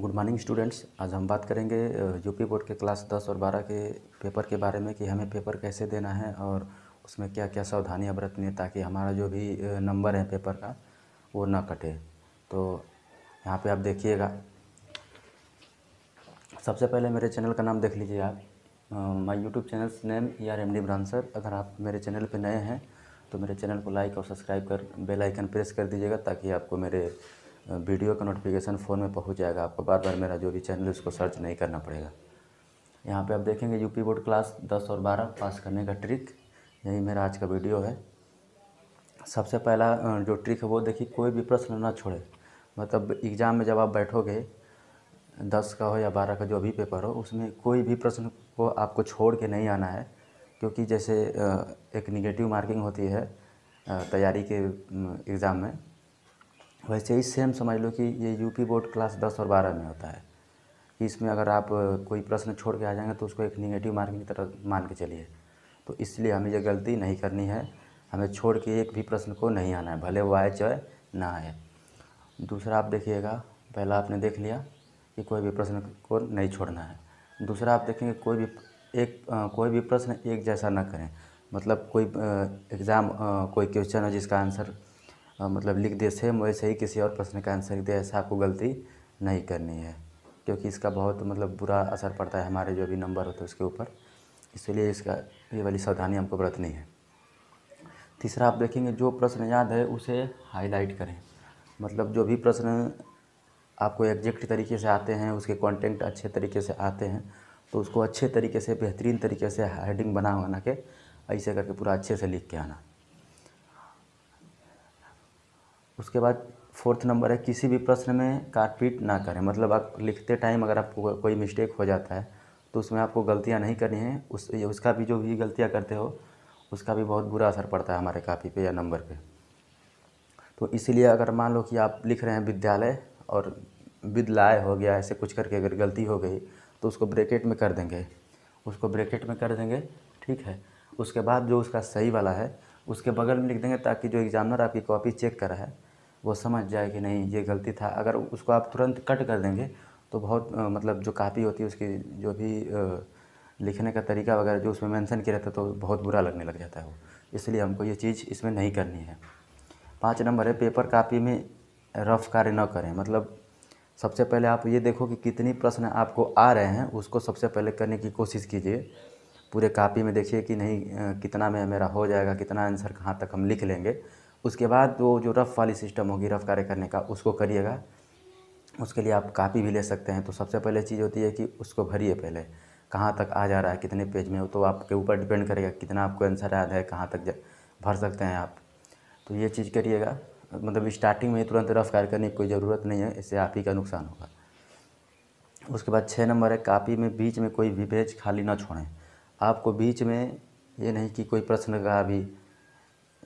good morning students आज हम बात करेंगे यूपी बोर्ड के क्लास 10 और 12 के पेपर के बारे में कि हमें पेपर कैसे देना है और उसमें क्या क्या सावधानियां बरतनी है ताकि हमारा जो भी नंबर है पेपर का वो ना कटे तो यहाँ पे आप देखिएगा सबसे पहले मेरे चैनल का नाम देख लीजिए आप my YouTube channel name E R M D ब्रांसर अगर आप मेरे चैनल पर नए हैं तो मेरे चैनल को लाइक और सब्सक्राइब कर बेल आइकन प्रेस कर दीजिएगा ताकि आपको मेरे वीडियो का नोटिफिकेशन फ़ोन में पहुंच जाएगा आपको बार बार मेरा जो भी चैनल है उसको सर्च नहीं करना पड़ेगा यहाँ पे आप देखेंगे यूपी बोर्ड क्लास 10 और 12 पास करने का ट्रिक यही मेरा आज का वीडियो है सबसे पहला जो ट्रिक है वो देखिए कोई भी प्रश्न ना छोड़े मतलब एग्ज़ाम में जब आप बैठोगे दस का हो या बारह का जो भी पेपर हो उसमें कोई भी प्रश्न को आपको छोड़ के नहीं आना है क्योंकि जैसे एक निगेटिव मार्किंग होती है तैयारी के एग्ज़ाम में वैसे ही सेम समझ लो कि ये यूपी बोर्ड क्लास दस और बारह में होता है कि इसमें अगर आप कोई प्रश्न छोड़ के आ जाएंगे तो उसको एक निगेटिव मार्किंग की तरह मान के चलिए तो इसलिए हमें ये गलती नहीं करनी है हमें छोड़ के एक भी प्रश्न को नहीं आना है भले वो आए चाहे ना आए दूसरा आप देखिएगा पहला आपने देख लिया कि कोई भी प्रश्न को नहीं छोड़ना है दूसरा आप देखेंगे कोई भी एक आ, कोई भी प्रश्न एक जैसा ना करें मतलब कोई एग्ज़ाम कोई क्वेश्चन हो जिसका आंसर मतलब लिख दे सेम वैसे ही किसी और प्रश्न का आंसर दे ऐसा आपको गलती नहीं करनी है क्योंकि इसका बहुत मतलब बुरा असर पड़ता है हमारे जो भी नंबर होते हैं उसके ऊपर इसलिए इसका ये वाली सावधानी हमको बरतनी है तीसरा आप देखेंगे जो प्रश्न याद है उसे हाईलाइट करें मतलब जो भी प्रश्न आपको एग्जैक्ट तरीके से आते हैं उसके कॉन्टेंट अच्छे तरीके से आते हैं तो उसको अच्छे तरीके से बेहतरीन तरीके से हेडिंग बना बना के ऐसे करके पूरा अच्छे से लिख के आना उसके बाद फोर्थ नंबर है किसी भी प्रश्न में काटपीट ना करें मतलब आप लिखते टाइम अगर आपको कोई मिस्टेक हो जाता है तो उसमें आपको गलतियाँ नहीं करनी है उस उसका भी जो भी गलतियाँ करते हो उसका भी बहुत बुरा असर पड़ता है हमारे कापी पे या नंबर पे तो इसीलिए अगर मान लो कि आप लिख रहे हैं विद्यालय और विद्यालय हो गया ऐसे कुछ करके अगर गलती हो गई तो उसको ब्रेकेट में कर देंगे उसको ब्रेकेट में कर देंगे ठीक है उसके बाद जो उसका सही वाला है उसके बगल में लिख देंगे ताकि जो एग्ज़ामिनर आपकी कॉपी चेक करा है वो समझ जाए कि नहीं ये गलती था अगर उसको आप तुरंत कट कर देंगे तो बहुत मतलब जो कापी होती है उसकी जो भी लिखने का तरीका वगैरह जो उसमें मेंशन किया रहता है तो बहुत बुरा लगने लग जाता है वो इसलिए हमको ये चीज़ इसमें नहीं करनी है पाँच नंबर है पेपर कापी में रफ कार्य न करें मतलब सबसे पहले आप ये देखो कि कितनी प्रश्न आपको आ रहे हैं उसको सबसे पहले करने की कोशिश कीजिए पूरे कापी में देखिए कि नहीं कितना में मेरा हो जाएगा कितना आंसर कहाँ तक हम लिख लेंगे उसके बाद वो जो रफ़ वाली सिस्टम होगी रफ़ कार्य करने का उसको करिएगा उसके लिए आप कापी भी ले सकते हैं तो सबसे पहले चीज़ होती है कि उसको भरिए पहले कहाँ तक आ जा रहा है कितने पेज में हो तो आपके ऊपर डिपेंड करेगा कितना आपको आंसर याद है कहाँ तक भर सकते हैं आप तो ये चीज़ करिएगा मतलब स्टार्टिंग में तुरंत रफ़ कार्य करने की कोई ज़रूरत नहीं है इससे आप ही का नुकसान होगा उसके बाद छः नंबर है कापी में बीच में कोई भी पेज खाली ना छोड़ें आपको बीच में ये नहीं कि कोई प्रश्न का अभी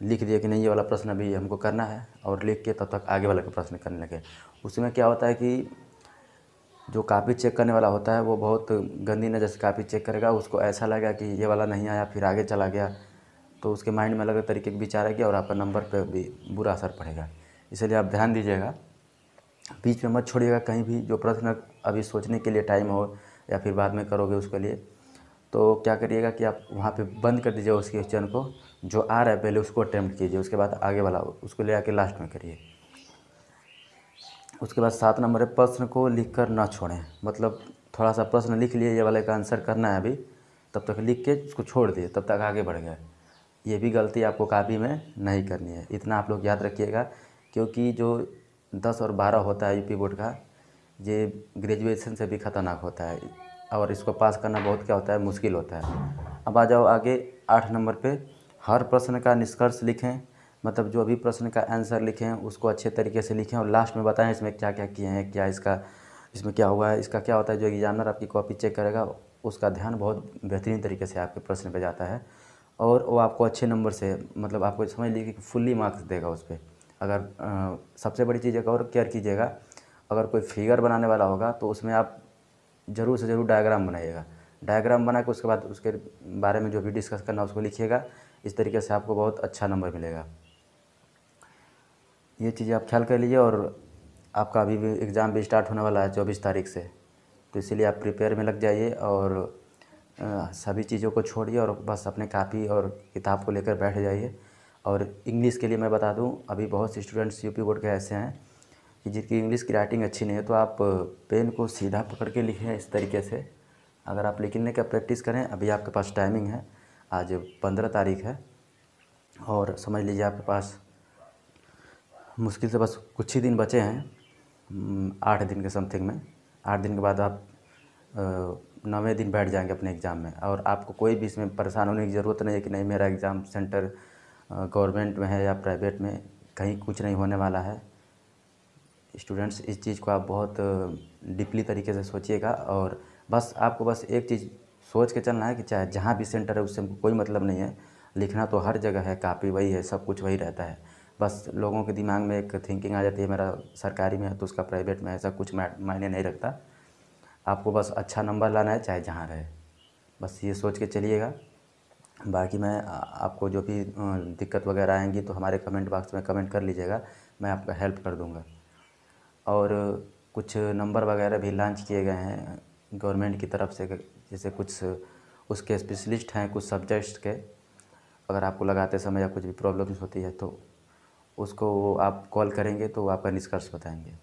लिख दिया कि नहीं ये वाला प्रश्न अभी हमको करना है और लिख के तब तो तक आगे वाला का प्रश्न करने लगे उसमें क्या होता है कि जो कापी चेक करने वाला होता है वो बहुत गंदी नज़र से कापी चेक करेगा उसको ऐसा लगा कि ये वाला नहीं आया फिर आगे चला गया तो उसके माइंड में अलग तरीके के विचार आएगी और आपका नंबर पर भी बुरा असर पड़ेगा इसलिए आप ध्यान दीजिएगा बीच में मत छोड़िएगा कहीं भी जो प्रश्न अभी सोचने के लिए टाइम हो या फिर बाद में करोगे उसके लिए तो क्या करिएगा कि आप वहाँ पे बंद कर दीजिए उस क्वेश्चन को जो आ रहा है पहले उसको अटैम्प्ट कीजिए उसके बाद आगे वाला उसको ले आके लास्ट में करिए उसके बाद सात नंबर है प्रश्न को लिख कर ना छोड़ें मतलब थोड़ा सा प्रश्न लिख लिए ये वाले का आंसर करना है अभी तब तक लिख के उसको छोड़ दिए तब तक आगे बढ़ गए ये भी गलती आपको कापी में नहीं करनी है इतना आप लोग याद रखिएगा क्योंकि जो दस और बारह होता है यूपी बोर्ड का ये ग्रेजुएशन से भी खतरनाक होता है और इसको पास करना बहुत क्या होता है मुश्किल होता है अब आ जाओ आगे आठ नंबर पे हर प्रश्न का निष्कर्ष लिखें मतलब जो भी प्रश्न का आंसर लिखें उसको अच्छे तरीके से लिखें और लास्ट में बताएं इसमें क्या क्या किए हैं क्या इसका इसमें क्या हुआ है इसका क्या होता है जो एग्जामिनर आपकी कॉपी चेक करेगा उसका ध्यान बहुत बेहतरीन तरीके से आपके प्रश्न पर जाता है और वो आपको अच्छे नंबर से मतलब आपको समझ लीजिए कि फुल्ली मार्क्स देगा उस पर अगर आ, सबसे बड़ी चीज़ एक और केयर कीजिएगा अगर कोई फिगर बनाने वाला होगा तो उसमें आप ज़रूर से ज़रूर डायग्राम बनाइएगा डायग्राम बना के उसके बाद उसके बारे में जो भी डिस्कस करना उसको लिखिएगा इस तरीके से आपको बहुत अच्छा नंबर मिलेगा ये चीज़ें आप ख्याल कर लीजिए और आपका अभी भी एग्ज़ाम भी स्टार्ट होने वाला है चौबीस तारीख से तो इसीलिए आप प्रिपेयर में लग जाइए और सभी चीज़ों को छोड़िए और बस अपने कापी और किताब को लेकर बैठ जाइए और इंग्लिश के लिए मैं बता दूं अभी बहुत से स्टूडेंट्स यूपी बोर्ड के ऐसे हैं कि जिनकी इंग्लिश की राइटिंग अच्छी नहीं है तो आप पेन को सीधा पकड़ के लिखें इस तरीके से अगर आप लिखने का प्रैक्टिस करें अभी आपके पास टाइमिंग है आज पंद्रह तारीख है और समझ लीजिए आपके पास मुश्किल से बस कुछ ही दिन बचे हैं आठ दिन के समथिंग में आठ दिन के बाद आप नवे दिन बैठ जाएंगे अपने एग्ज़ाम में और आपको कोई भी इसमें परेशान होने की ज़रूरत नहीं है कि नहीं मेरा एग्ज़ाम सेंटर गवर्नमेंट में है या प्राइवेट में कहीं कुछ नहीं होने वाला है स्टूडेंट्स इस चीज़ को आप बहुत डीपली तरीके से सोचिएगा और बस आपको बस एक चीज़ सोच के चलना है कि चाहे जहाँ भी सेंटर है उससे कोई मतलब नहीं है लिखना तो हर जगह है कापी वही है सब कुछ वही रहता है बस लोगों के दिमाग में एक थिंकिंग आ जाती है मेरा सरकारी में है तो उसका प्राइवेट में ऐसा कुछ मायने नहीं रखता आपको बस अच्छा नंबर लाना है चाहे जहाँ रहे बस ये सोच के चलिएगा बाकी मैं आपको जो भी दिक्कत वगैरह आएंगी तो हमारे कमेंट बॉक्स में कमेंट कर लीजिएगा मैं आपका हेल्प कर दूँगा और कुछ नंबर वगैरह भी लॉन्च किए गए हैं गवर्नमेंट की तरफ से जैसे कुछ उसके स्पेशलिस्ट हैं कुछ सब्जेक्ट्स के अगर आपको लगाते समय या कुछ भी प्रॉब्लम्स होती है तो उसको वो आप कॉल करेंगे तो आपका निष्कर्ष बताएंगे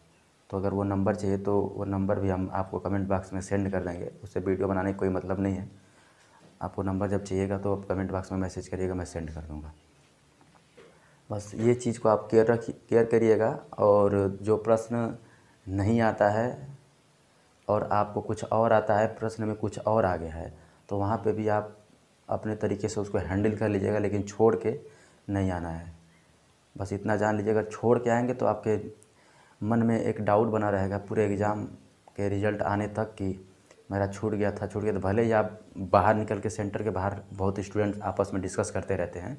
तो अगर वो नंबर चाहिए तो वो नंबर भी हम आपको कमेंट बॉक्स में सेंड कर देंगे उससे वीडियो बनाने का कोई मतलब नहीं है आपको नंबर जब चाहिएगा तो आप कमेंट बॉक्स में मैसेज करिएगा मैं सेंड कर दूँगा बस ये चीज़ को आप केयर रखिए केयर करिएगा और जो प्रश्न नहीं आता है और आपको कुछ और आता है प्रश्न में कुछ और आ गया है तो वहाँ पे भी आप अपने तरीके से उसको हैंडल कर लीजिएगा लेकिन छोड़ के नहीं आना है बस इतना जान लीजिएगा छोड़ के आएंगे तो आपके मन में एक डाउट बना रहेगा पूरे एग्ज़ाम के रिज़ल्ट आने तक कि मेरा छूट गया था छूट गया तो भले ही आप बाहर निकल के सेंटर के बाहर बहुत स्टूडेंट आपस में डिस्कस करते रहते हैं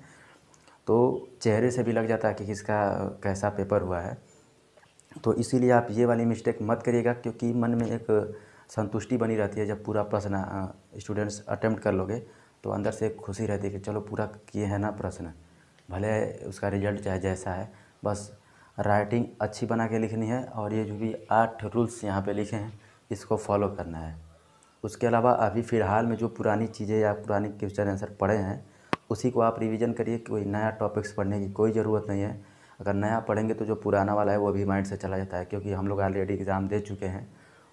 तो चेहरे से भी लग जाता है कि किसका कैसा पेपर हुआ है तो इसीलिए आप ये वाली मिस्टेक मत करिएगा क्योंकि मन में एक संतुष्टि बनी रहती है जब पूरा प्रश्न स्टूडेंट्स अटैम्प्ट कर लोगे तो अंदर से खुशी रहती है कि चलो पूरा किए हैं ना प्रश्न भले उसका रिजल्ट चाहे जैसा है बस राइटिंग अच्छी बना के लिखनी है और ये जो भी आठ रूल्स यहाँ पे लिखे हैं इसको फॉलो करना है उसके अलावा अभी फ़िलहाल में जो पुरानी चीज़ें या पुरानी क्वेश्चन आंसर पढ़े हैं उसी को आप रिवीजन करिए कोई नया टॉपिक्स पढ़ने की कोई ज़रूरत नहीं है अगर नया पढ़ेंगे तो जो पुराना वाला है वो भी माइंड से चला जाता है क्योंकि हम लोग ऑलरेडी एग्ज़ाम दे चुके हैं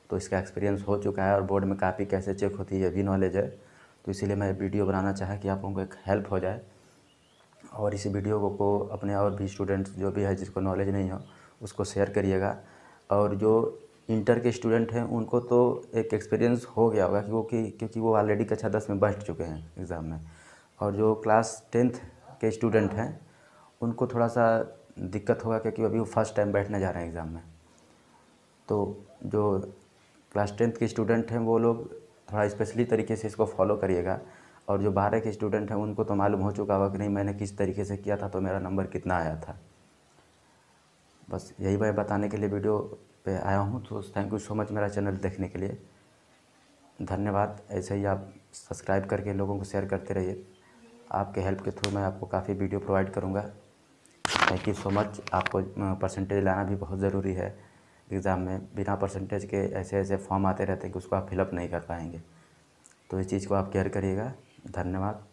तो इसका एक्सपीरियंस हो चुका है और बोर्ड में कापी कैसे चेक होती है ये भी नॉलेज है तो इसीलिए मैं वीडियो बनाना चाहें कि आप लोगों को एक हेल्प हो जाए और इसी वीडियो को अपने और भी स्टूडेंट्स जो भी है जिसको नॉलेज नहीं हो उसको शेयर करिएगा और जो इंटर के स्टूडेंट हैं उनको तो एक एक्सपीरियंस हो गया होगा कि वो कि क्योंकि वो ऑलरेडी कक्षा दस में बैठ चुके हैं एग्ज़ाम में और जो क्लास टेंथ के स्टूडेंट हैं उनको थोड़ा सा दिक्कत होगा क्योंकि अभी वो फर्स्ट टाइम बैठने जा रहे हैं एग्ज़ाम में तो जो क्लास टेंथ के स्टूडेंट हैं वो लोग थोड़ा स्पेशली तरीके से इसको फॉलो करिएगा और जो बारह के स्टूडेंट हैं उनको तो मालूम हो चुका होगा कि नहीं मैंने किस तरीके से किया था तो मेरा नंबर कितना आया था बस यही मैं बताने के लिए वीडियो पे आया हूँ तो थैंक यू सो मच मेरा चैनल देखने के लिए धन्यवाद ऐसे ही आप सब्सक्राइब करके लोगों को शेयर करते रहिए आपके हेल्प के थ्रू मैं आपको काफ़ी वीडियो प्रोवाइड करूँगा थैंक यू सो मच आपको परसेंटेज लाना भी बहुत ज़रूरी है एग्ज़ाम में बिना परसेंटेज के ऐसे ऐसे फॉर्म आते रहते हैं कि उसको आप फिलअप नहीं कर पाएंगे तो इस चीज़ को आप केयर करिएगा धन्यवाद